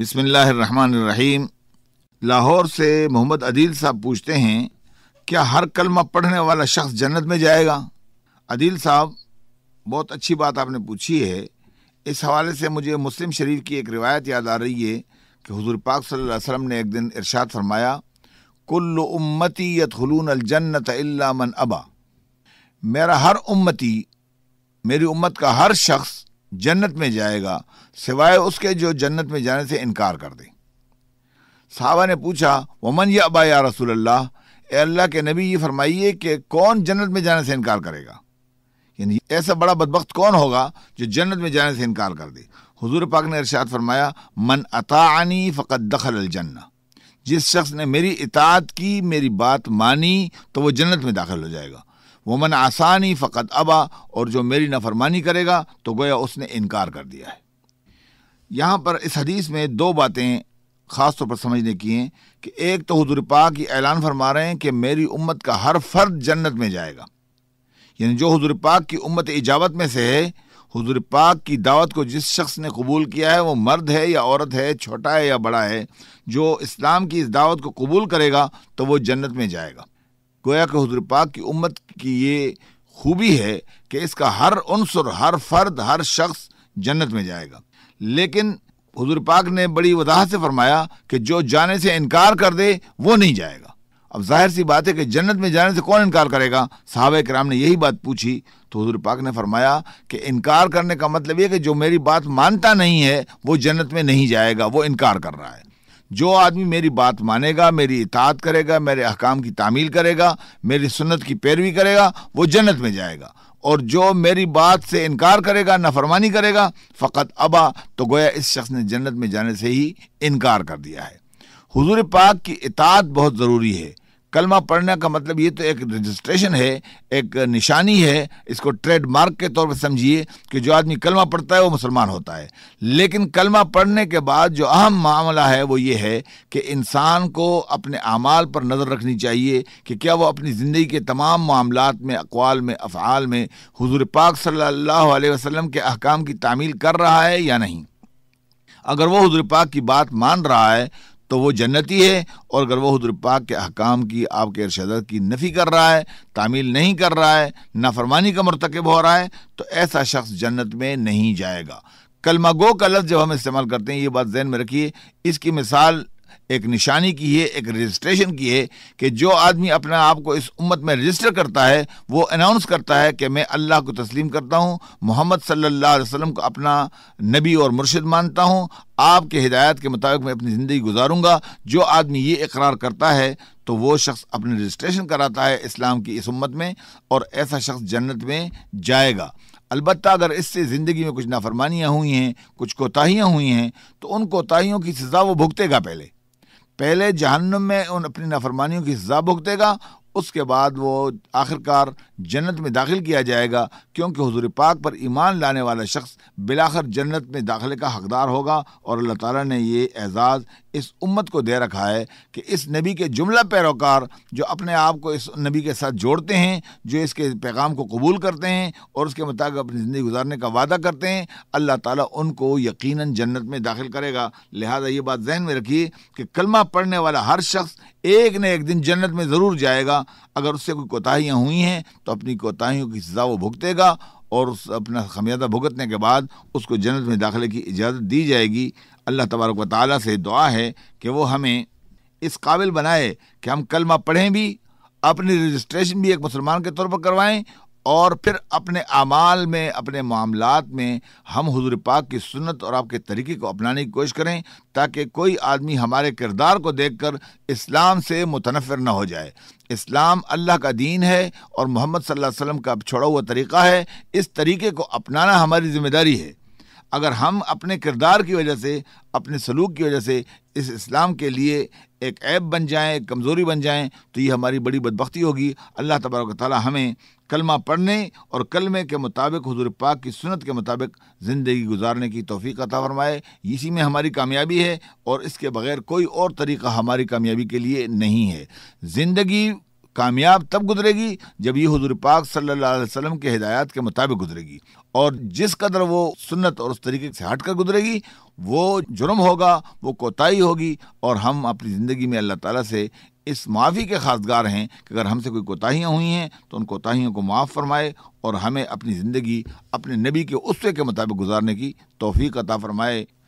बिस्मिल्लाहिर्रहमानिर्रहीम लाहौर से मोहम्मद अदील साहब पूछते हैं क्या हर कलमा पढ़ने वाला शख्स जन्नत में जाएगा अदील साहब बहुत अच्छी बात आपने पूछी है इस हवाले से मुझे मुस्लिम शरीफ की एक रिवायत याद आ रही है कि हजूर पाक सल्लल्लाहु अलैहि वसल्लम ने एक दिन इरशाद फरमाया कुल उम्मती यदलून अलजन्नत मन अबा मेरा हर उम्मती मेरी उम्मत का हर शख्स जन्नत में जाएगा सिवाय उसके जो जन्नत में जाने से इनकार कर दे साहबा ने पूछा वमन या अबा या रसूल अल्लाह अल्लाह के नबी ये फरमाइए कि कौन जन्नत में जाने से इनकार करेगा यानी ऐसा बड़ा बदबخت कौन होगा जो जन्नत में जाने से इनकार कर दे हुजूर पाक ने इरशाद फरमाया मन अतानी फ़कत दखल अलजन्ना जिस शख्स ने मेरी इतात की मेरी बात मानी तो वो जन्नत में दाखिल हो जाएगा वमन आसानी फ़कत अबा और जो मेरी नफरमानी करेगा तो गोया उसने इनकार कर दिया है यहाँ पर इस हदीस में दो बातें ख़ास तौर पर समझने की हैं कि एक तो हजूर पाक ये ऐलान फरमा रहे हैं कि मेरी उम्मत का हर फर्द जन्नत में जाएगा यानी जो हजूर पाक की उम्मत इजावत में से है हजूर पाक की दावत को जिस शख्स ने कबूल किया है वो मर्द है या औरत है छोटा है या बड़ा है जो इस्लाम की इस दावत को कबूल करेगा तो वो जन्नत में जाएगा गोया के हजूर पाक की उम्मत की ये खूबी है कि इसका हर अनसर हर फर्द हर शख्स जन्नत में जाएगा लेकिन हजूर पाक ने बड़ी वजाहत से फरमाया कि जो जाने से इनकार कर दे वो नहीं जाएगा अब जाहिर सी बात है कि जन्नत में जाने से कौन इनकार करेगा साहब कराम ने यही बात पूछी तो हजूर पाक ने फरमाया कि इनकार करने का मतलब ये कि जो मेरी बात मानता नहीं है वो जन्नत में नहीं जाएगा वो इनकार कर रहा है जो आदमी मेरी बात मानेगा मेरी इतात करेगा मेरे अहकाम की तामील करेगा मेरी सुन्नत की पैरवी करेगा वो जन्नत में जाएगा और जो मेरी बात से इनकार करेगा नफरमानी करेगा फ़कत अबा तो गोया इस शख्स ने जन्नत में जाने से ही इनकार कर दिया है हुजूर पाक की इतात बहुत ज़रूरी है कलमा पढ़ने का मतलब ये तो एक रजिस्ट्रेशन है एक निशानी है इसको ट्रेडमार्क के तौर पर समझिए कि जो आदमी कलमा पढ़ता है वो मुसलमान होता है लेकिन कलमा पढ़ने के बाद जो अहम मामला है वो ये है कि इंसान को अपने अमाल पर नज़र रखनी चाहिए कि क्या वो अपनी ज़िंदगी के तमाम मामला में अकवाल में अफ़ाल में हजूर पाक सल्ला वसम के अहकाम की तामील कर रहा है या नहीं अगर वो हजूर पाक की बात मान रहा है तो वो जन्नती है और अगर वह पाक के अहकाम की आपके इर्शादत की नफ़ी कर रहा है तामील नहीं कर रहा है नाफरमानी का मरतकब हो रहा है तो ऐसा शख्स जन्नत में नहीं जाएगा कलमा गो का लफ्ज़ जब हम इस्तेमाल करते हैं ये बात जहन में रखिए इसकी मिसाल एक निशानी की है एक रजिस्ट्रेशन की है कि जो आदमी अपने आप को इस उम्मत में रजिस्टर करता है वो अनाउंस करता है कि मैं अल्लाह को तस्लीम करता हूँ मोहम्मद सल्ला वसलम को अपना नबी और मुर्शद मानता हूँ आपके हिदायत के मुताबिक मैं अपनी ज़िंदगी गुजारूँगा जो आदमी ये इकरार करता है तो वो शख्स अपने रजिस्ट्रेशन कराता है इस्लाम की इस उम्मत में और ऐसा शख्स जन्नत में जाएगा अलबत् अगर इससे ज़िंदगी में कुछ नाफरमानियाँ हुई हैं कुछ कोताहियाँ हुई हैं तो उन कोताहियों की सज़ा वो भुगतेगा पहले पहले जहन्नम में उन अपनी नाफरमानियों की सज़ा भुगतेगा उसके बाद वो आखिरकार जन्नत में दाखिल किया जाएगा क्योंकि हजूर पाक पर ईमान लाने वाला शख्स बिलाखर जन्नत में दाखिले का हकदार होगा और अल्लाह ताला ने यह एजाज़ इस उम्मत को दे रखा है कि इस नबी के जुमला पैरोकार जो अपने आप को इस नबी के साथ जोड़ते हैं जो इसके पैगाम को कबूल करते हैं और उसके मुताबिक अपनी ज़िंदगी गुजारने का वादा करते हैं अल्लाह ताला उनको यकीनन जन्नत में दाखिल करेगा लिहाजा ये बात जहन में रखिए कि कलमा पढ़ने वाला हर शख्स एक न एक दिन जन्नत में ज़रूर जाएगा अगर उससे कोई कोताहियाँ हुई हैं तो तो अपनी कोताहियों की सज़ा वो भुगतेगा और उस अपना खमियाजा भुगतने के बाद उसको जन्नत में दाखिले की इजाज़त दी जाएगी अल्लाह तबारक व ताली से दुआ है कि वो हमें इस काबिल बनाए कि हम कलमा पढ़ें भी अपनी रजिस्ट्रेशन भी एक मुसलमान के तौर पर करवाएं और फिर अपने अमाल में अपने मामलात में हम हजूर पाक की सुन्नत और आपके तरीके को अपनाने की कोशिश करें ताकि कोई आदमी हमारे किरदार को देख कर इस्लाम से मुतनफर न हो जाए इस्लाम अल्लाह का दीन है और मोहम्मद सल्लल्लाहु अलैहि वसल्लम का छोड़ा हुआ तरीक़ा है इस तरीके को अपनाना हमारी ज़िम्मेदारी है अगर हम अपने किरदार की वजह से अपने सलूक की वजह से इस इस्लाम के लिए एक ऐब बन जाएं एक कमज़ोरी बन जाएं तो ये हमारी बड़ी बदबख्ती होगी अल्लाह तबारक ताली हमें कलमा पढ़ने और कलमे के मुताबिक हजूर पाक की सुनत के मुताबिक ज़िंदगी गुजारने की तोफ़ी अता फरमाए इसी में हमारी कामयाबी है और इसके बगैर कोई और तरीका हमारी कामयाबी के लिए नहीं है ज़िंदगी कामयाब तब गुजरेगी जब ये हजूर पाक सल्लल्लाहु अलैहि वसल्लम के हिदायत के मुताबिक गुजरेगी और जिस कदर वो सुन्नत और उस तरीके से हट कर गुजरेगी वो जुर्म होगा वो कोताही होगी और हम अपनी ज़िंदगी में अल्लाह ताला से इस माफ़ी के खासगार हैं कि अगर हमसे कोई कोताहियाँ हुई हैं तो उन कोताहियों को माफ़ फरमाए और हमें अपनी ज़िंदगी अपने नबी के उससे के मुताबिक गुजारने की तोफ़ी अता फरमाए